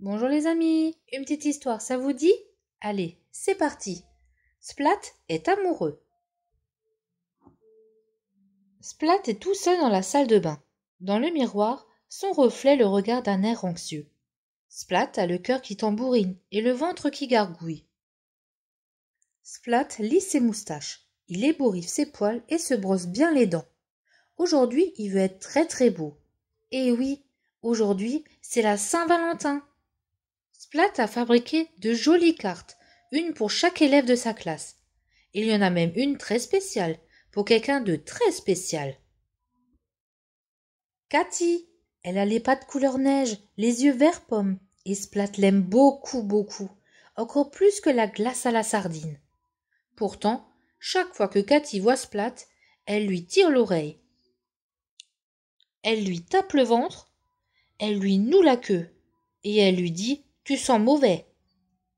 Bonjour les amis, une petite histoire, ça vous dit Allez, c'est parti. Splat est amoureux. Splat est tout seul dans la salle de bain. Dans le miroir, son reflet le regarde d'un air anxieux. Splat a le cœur qui tambourine et le ventre qui gargouille. Splat lisse ses moustaches, il ébouriffe ses poils et se brosse bien les dents. Aujourd'hui, il veut être très très beau. Eh oui, aujourd'hui, c'est la Saint-Valentin. Splat a fabriqué de jolies cartes, une pour chaque élève de sa classe. Il y en a même une très spéciale, pour quelqu'un de très spécial. Cathy, elle a les pattes couleur neige, les yeux vert pomme, et Splat l'aime beaucoup, beaucoup, encore plus que la glace à la sardine. Pourtant, chaque fois que Cathy voit Splat, elle lui tire l'oreille. Elle lui tape le ventre, elle lui noue la queue, et elle lui dit tu sens mauvais.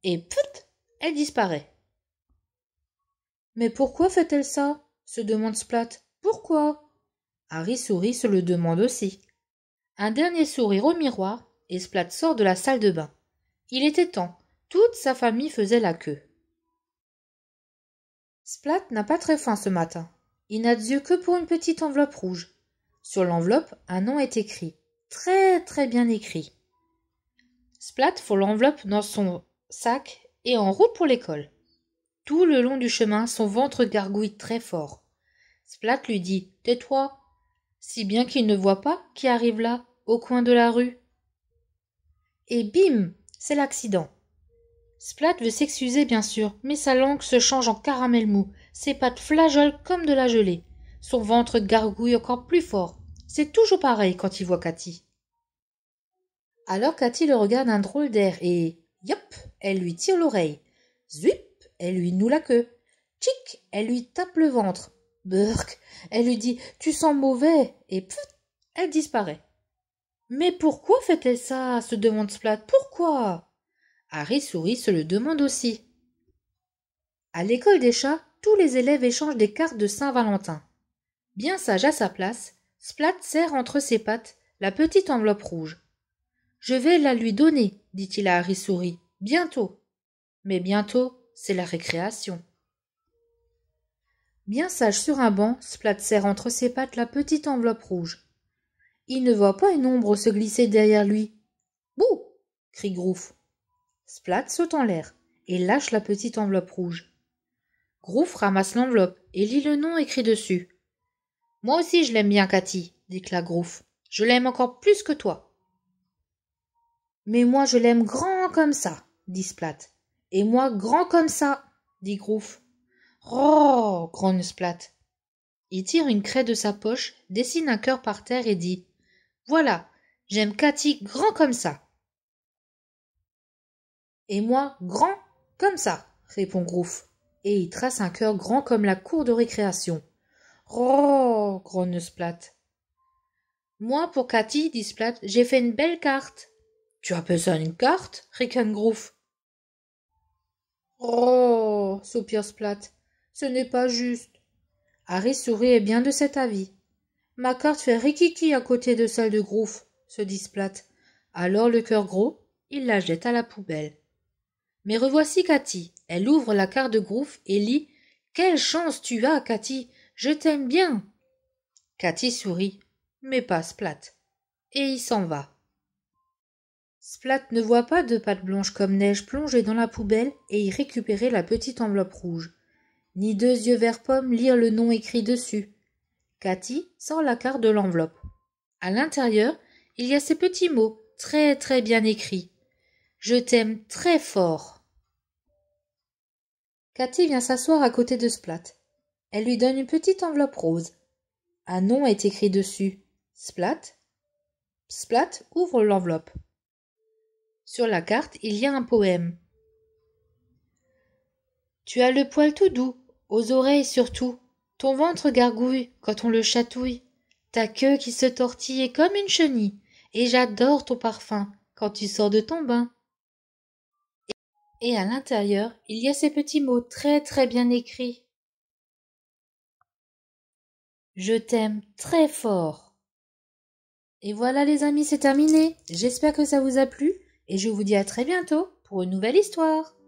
Et pfft, elle disparaît. Mais pourquoi fait-elle ça se demande Splat. Pourquoi Harry sourit se le demande aussi. Un dernier sourire au miroir et Splat sort de la salle de bain. Il était temps. Toute sa famille faisait la queue. Splat n'a pas très faim ce matin. Il n'a d'yeux que pour une petite enveloppe rouge. Sur l'enveloppe, un nom est écrit. Très très bien écrit. Splat faut l'enveloppe dans son sac et en route pour l'école. Tout le long du chemin, son ventre gargouille très fort. Splat lui dit Tais-toi si bien qu'il ne voit pas qui arrive là, au coin de la rue. Et bim C'est l'accident. Splat veut s'excuser, bien sûr, mais sa langue se change en caramel mou, ses pattes flageolent comme de la gelée. Son ventre gargouille encore plus fort. C'est toujours pareil quand il voit Cathy. Alors Cathy le regarde un drôle d'air et yop, elle lui tire l'oreille. Zup, elle lui noue la queue. chic elle lui tape le ventre. Burk, elle lui dit Tu sens mauvais et pfff, elle disparaît. Mais pourquoi fait-elle ça se demande Splat. Pourquoi Harry sourit se le demande aussi. À l'école des chats, tous les élèves échangent des cartes de Saint-Valentin. Bien sage à sa place, Splat serre entre ses pattes la petite enveloppe rouge je vais la lui donner, dit-il à Harry Souris, bientôt. Mais bientôt, c'est la récréation. Bien sage sur un banc, Splat serre entre ses pattes la petite enveloppe rouge. Il ne voit pas une ombre se glisser derrière lui. Bouh crie Groof. Splat saute en l'air et lâche la petite enveloppe rouge. Groof ramasse l'enveloppe et lit le nom écrit dessus. Moi aussi je l'aime bien, Cathy, déclare Groof. « Je l'aime encore plus que toi. Mais moi je l'aime grand comme ça, dit Splat. Et moi grand comme ça, dit Grouf. Roh !» grogne Splat. Il tire une craie de sa poche, dessine un cœur par terre et dit Voilà, j'aime Cathy grand comme ça. Et moi grand comme ça, répond Grouf. Et il trace un cœur grand comme la cour de récréation. Roh !» grogne Splat. Moi, pour Cathy, dit Splat, j'ai fait une belle carte. Tu appelles ça une carte Groof ?»« Oh soupire Splat. Ce n'est pas juste. Harry sourit et bien de cet avis. Ma carte fait rikiki à côté de celle de Groof, » se dit Splat. Alors le cœur gros, il la jette à la poubelle. Mais revoici Cathy. Elle ouvre la carte de Groof et lit Quelle chance tu as, Cathy Je t'aime bien Cathy sourit, mais pas Splat. Et il s'en va. Splat ne voit pas deux pattes blanches comme neige plonger dans la poubelle et y récupérer la petite enveloppe rouge, ni deux yeux vert pomme lire le nom écrit dessus. Cathy sort la carte de l'enveloppe. À l'intérieur, il y a ces petits mots, très très bien écrits. Je t'aime très fort. Cathy vient s'asseoir à côté de Splat. Elle lui donne une petite enveloppe rose. Un nom est écrit dessus. Splat. Splat ouvre l'enveloppe. Sur la carte, il y a un poème. Tu as le poil tout doux, aux oreilles surtout. Ton ventre gargouille quand on le chatouille. Ta queue qui se tortille comme une chenille. Et j'adore ton parfum quand tu sors de ton bain. Et à l'intérieur, il y a ces petits mots très très bien écrits. Je t'aime très fort. Et voilà les amis, c'est terminé. J'espère que ça vous a plu et je vous dis à très bientôt pour une nouvelle histoire.